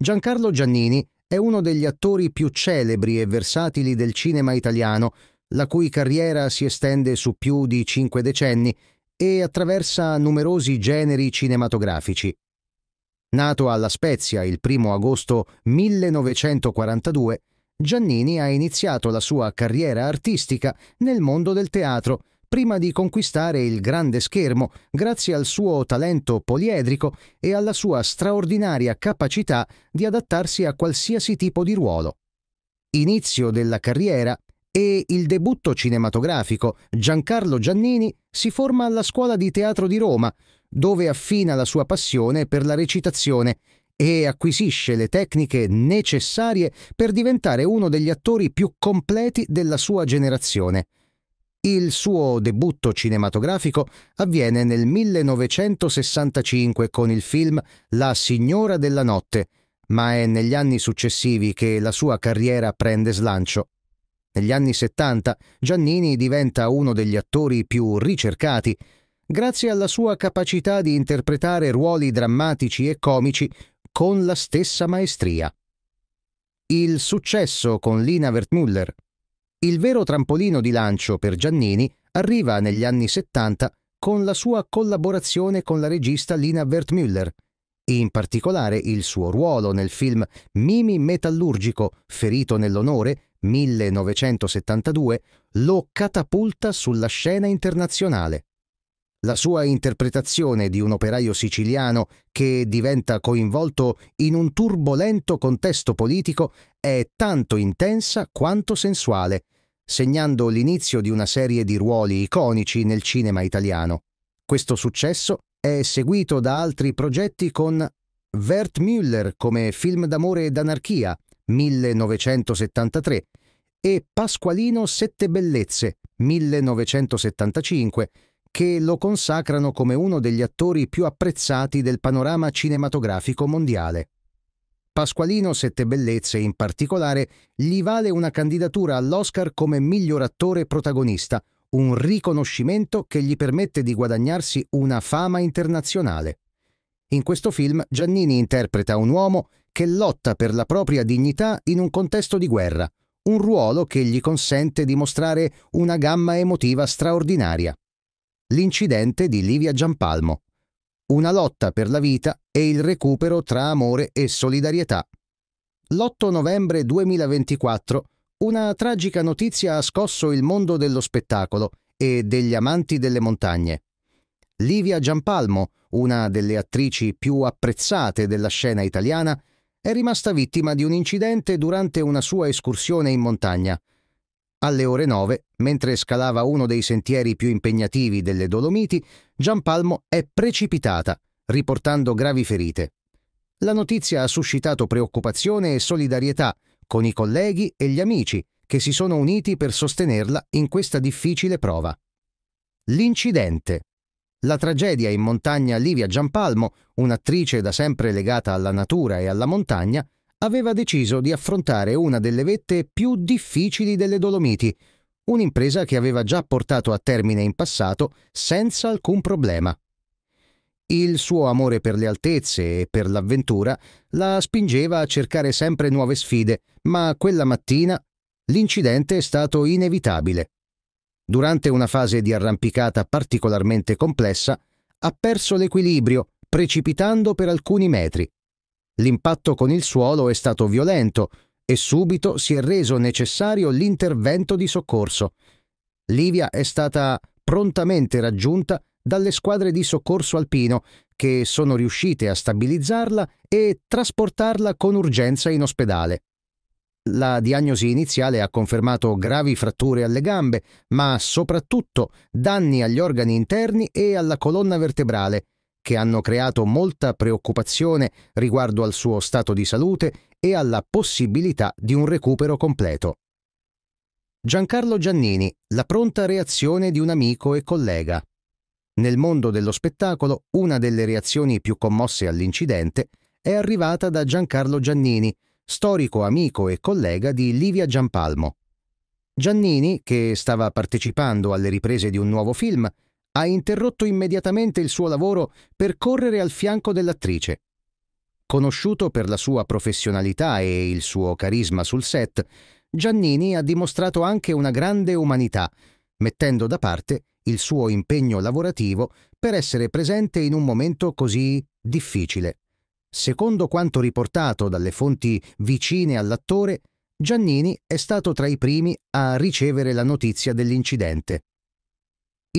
Giancarlo Giannini è uno degli attori più celebri e versatili del cinema italiano, la cui carriera si estende su più di cinque decenni e attraversa numerosi generi cinematografici. Nato alla Spezia il 1 agosto 1942, Giannini ha iniziato la sua carriera artistica nel mondo del teatro, prima di conquistare il grande schermo grazie al suo talento poliedrico e alla sua straordinaria capacità di adattarsi a qualsiasi tipo di ruolo. Inizio della carriera e il debutto cinematografico, Giancarlo Giannini si forma alla Scuola di Teatro di Roma, dove affina la sua passione per la recitazione e acquisisce le tecniche necessarie per diventare uno degli attori più completi della sua generazione. Il suo debutto cinematografico avviene nel 1965 con il film La Signora della Notte, ma è negli anni successivi che la sua carriera prende slancio. Negli anni 70 Giannini diventa uno degli attori più ricercati, grazie alla sua capacità di interpretare ruoli drammatici e comici con la stessa maestria. Il successo con Lina Wertmüller, il vero trampolino di lancio per Giannini arriva negli anni 70 con la sua collaborazione con la regista Lina Wertmüller, in particolare il suo ruolo nel film Mimi Metallurgico, ferito nell'onore, 1972, lo catapulta sulla scena internazionale. La sua interpretazione di un operaio siciliano che diventa coinvolto in un turbolento contesto politico è tanto intensa quanto sensuale, segnando l'inizio di una serie di ruoli iconici nel cinema italiano. Questo successo è seguito da altri progetti con Wert Müller come film d'amore ed anarchia 1973 e Pasqualino Sette Bellezze 1975 che lo consacrano come uno degli attori più apprezzati del panorama cinematografico mondiale. Pasqualino Sette Bellezze in particolare gli vale una candidatura all'Oscar come miglior attore protagonista, un riconoscimento che gli permette di guadagnarsi una fama internazionale. In questo film Giannini interpreta un uomo che lotta per la propria dignità in un contesto di guerra, un ruolo che gli consente di mostrare una gamma emotiva straordinaria l'incidente di Livia Giampalmo. Una lotta per la vita e il recupero tra amore e solidarietà. L'8 novembre 2024 una tragica notizia ha scosso il mondo dello spettacolo e degli amanti delle montagne. Livia Giampalmo, una delle attrici più apprezzate della scena italiana, è rimasta vittima di un incidente durante una sua escursione in montagna, alle ore 9, mentre scalava uno dei sentieri più impegnativi delle Dolomiti, Giampalmo è precipitata, riportando gravi ferite. La notizia ha suscitato preoccupazione e solidarietà con i colleghi e gli amici che si sono uniti per sostenerla in questa difficile prova. L'incidente. La tragedia in montagna Livia Giampalmo, un'attrice da sempre legata alla natura e alla montagna, aveva deciso di affrontare una delle vette più difficili delle Dolomiti, un'impresa che aveva già portato a termine in passato senza alcun problema. Il suo amore per le altezze e per l'avventura la spingeva a cercare sempre nuove sfide, ma quella mattina l'incidente è stato inevitabile. Durante una fase di arrampicata particolarmente complessa, ha perso l'equilibrio, precipitando per alcuni metri. L'impatto con il suolo è stato violento e subito si è reso necessario l'intervento di soccorso. Livia è stata prontamente raggiunta dalle squadre di soccorso alpino che sono riuscite a stabilizzarla e trasportarla con urgenza in ospedale. La diagnosi iniziale ha confermato gravi fratture alle gambe, ma soprattutto danni agli organi interni e alla colonna vertebrale, che hanno creato molta preoccupazione riguardo al suo stato di salute e alla possibilità di un recupero completo. Giancarlo Giannini, la pronta reazione di un amico e collega. Nel mondo dello spettacolo, una delle reazioni più commosse all'incidente è arrivata da Giancarlo Giannini, storico amico e collega di Livia Giampalmo. Giannini, che stava partecipando alle riprese di un nuovo film, ha interrotto immediatamente il suo lavoro per correre al fianco dell'attrice. Conosciuto per la sua professionalità e il suo carisma sul set, Giannini ha dimostrato anche una grande umanità, mettendo da parte il suo impegno lavorativo per essere presente in un momento così difficile. Secondo quanto riportato dalle fonti vicine all'attore, Giannini è stato tra i primi a ricevere la notizia dell'incidente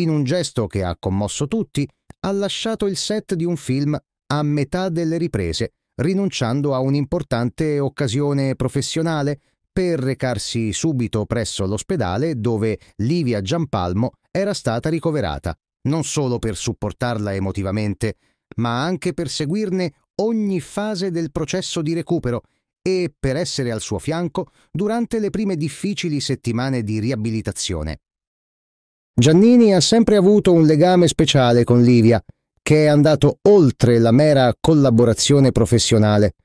in un gesto che ha commosso tutti, ha lasciato il set di un film a metà delle riprese, rinunciando a un'importante occasione professionale per recarsi subito presso l'ospedale dove Livia Giampalmo era stata ricoverata, non solo per supportarla emotivamente, ma anche per seguirne ogni fase del processo di recupero e per essere al suo fianco durante le prime difficili settimane di riabilitazione. Giannini ha sempre avuto un legame speciale con Livia, che è andato oltre la mera collaborazione professionale.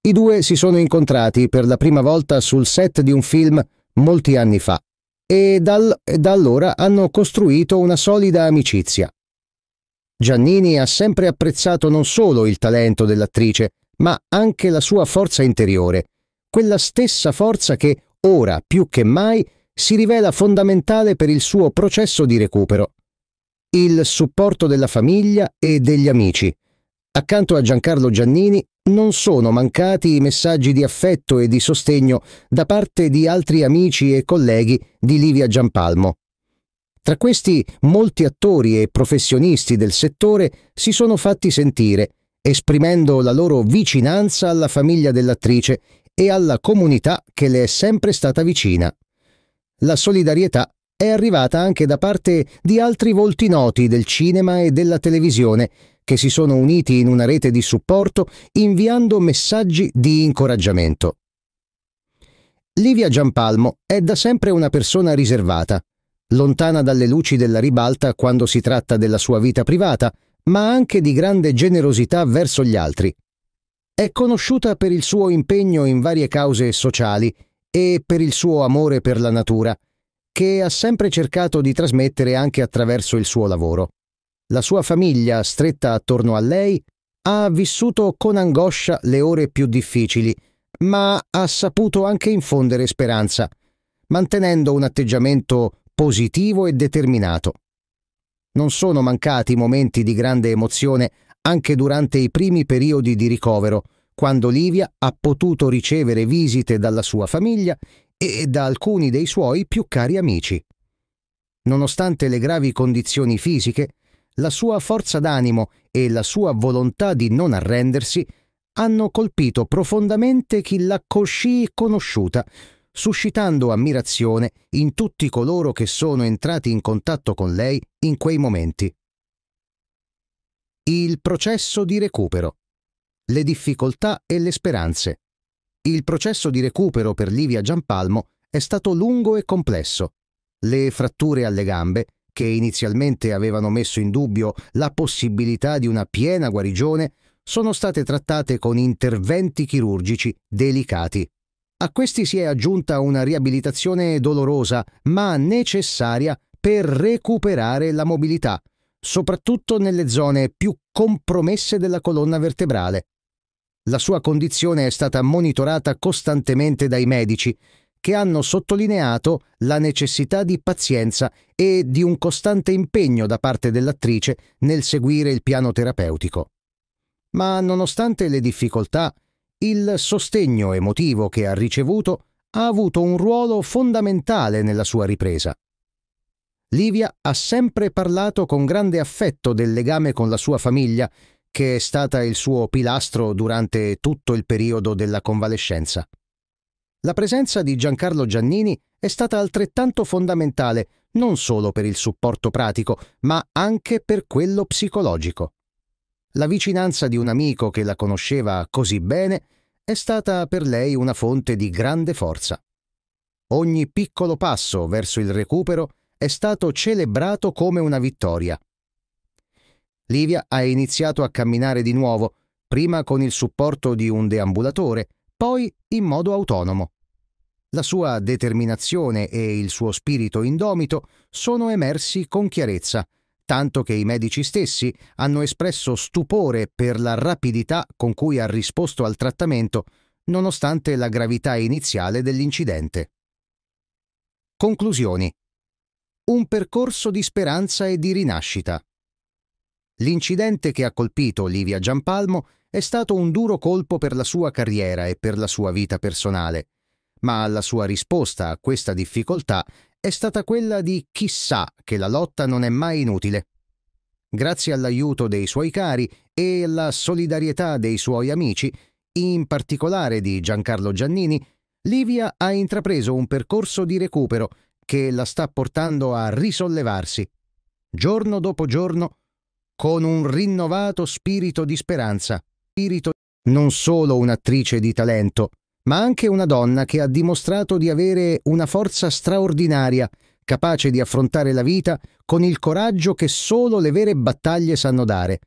I due si sono incontrati per la prima volta sul set di un film molti anni fa e, dal, da allora hanno costruito una solida amicizia. Giannini ha sempre apprezzato non solo il talento dell'attrice, ma anche la sua forza interiore, quella stessa forza che ora più che mai si rivela fondamentale per il suo processo di recupero. Il supporto della famiglia e degli amici. Accanto a Giancarlo Giannini non sono mancati i messaggi di affetto e di sostegno da parte di altri amici e colleghi di Livia Giampalmo. Tra questi molti attori e professionisti del settore si sono fatti sentire, esprimendo la loro vicinanza alla famiglia dell'attrice e alla comunità che le è sempre stata vicina la solidarietà è arrivata anche da parte di altri volti noti del cinema e della televisione, che si sono uniti in una rete di supporto inviando messaggi di incoraggiamento. Livia Giampalmo è da sempre una persona riservata, lontana dalle luci della ribalta quando si tratta della sua vita privata, ma anche di grande generosità verso gli altri. È conosciuta per il suo impegno in varie cause sociali e per il suo amore per la natura, che ha sempre cercato di trasmettere anche attraverso il suo lavoro. La sua famiglia, stretta attorno a lei, ha vissuto con angoscia le ore più difficili, ma ha saputo anche infondere speranza, mantenendo un atteggiamento positivo e determinato. Non sono mancati momenti di grande emozione anche durante i primi periodi di ricovero, quando Livia ha potuto ricevere visite dalla sua famiglia e da alcuni dei suoi più cari amici. Nonostante le gravi condizioni fisiche, la sua forza d'animo e la sua volontà di non arrendersi hanno colpito profondamente chi l'ha coscì conosciuta, suscitando ammirazione in tutti coloro che sono entrati in contatto con lei in quei momenti. Il processo di recupero le difficoltà e le speranze. Il processo di recupero per Livia Giampalmo è stato lungo e complesso. Le fratture alle gambe, che inizialmente avevano messo in dubbio la possibilità di una piena guarigione, sono state trattate con interventi chirurgici delicati. A questi si è aggiunta una riabilitazione dolorosa, ma necessaria per recuperare la mobilità, soprattutto nelle zone più compromesse della colonna vertebrale, la sua condizione è stata monitorata costantemente dai medici, che hanno sottolineato la necessità di pazienza e di un costante impegno da parte dell'attrice nel seguire il piano terapeutico. Ma nonostante le difficoltà, il sostegno emotivo che ha ricevuto ha avuto un ruolo fondamentale nella sua ripresa. Livia ha sempre parlato con grande affetto del legame con la sua famiglia, che è stata il suo pilastro durante tutto il periodo della convalescenza. La presenza di Giancarlo Giannini è stata altrettanto fondamentale non solo per il supporto pratico, ma anche per quello psicologico. La vicinanza di un amico che la conosceva così bene è stata per lei una fonte di grande forza. Ogni piccolo passo verso il recupero è stato celebrato come una vittoria Livia ha iniziato a camminare di nuovo, prima con il supporto di un deambulatore, poi in modo autonomo. La sua determinazione e il suo spirito indomito sono emersi con chiarezza, tanto che i medici stessi hanno espresso stupore per la rapidità con cui ha risposto al trattamento, nonostante la gravità iniziale dell'incidente. Conclusioni. Un percorso di speranza e di rinascita. L'incidente che ha colpito Livia Giampalmo è stato un duro colpo per la sua carriera e per la sua vita personale, ma la sua risposta a questa difficoltà è stata quella di chissà che la lotta non è mai inutile. Grazie all'aiuto dei suoi cari e alla solidarietà dei suoi amici, in particolare di Giancarlo Giannini, Livia ha intrapreso un percorso di recupero che la sta portando a risollevarsi. Giorno dopo giorno con un rinnovato spirito di speranza, spirito non solo un'attrice di talento, ma anche una donna che ha dimostrato di avere una forza straordinaria, capace di affrontare la vita con il coraggio che solo le vere battaglie sanno dare.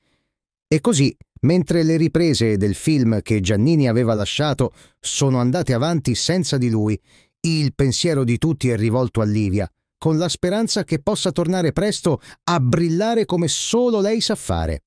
E così, mentre le riprese del film che Giannini aveva lasciato sono andate avanti senza di lui, il pensiero di tutti è rivolto a Livia, con la speranza che possa tornare presto a brillare come solo lei sa fare.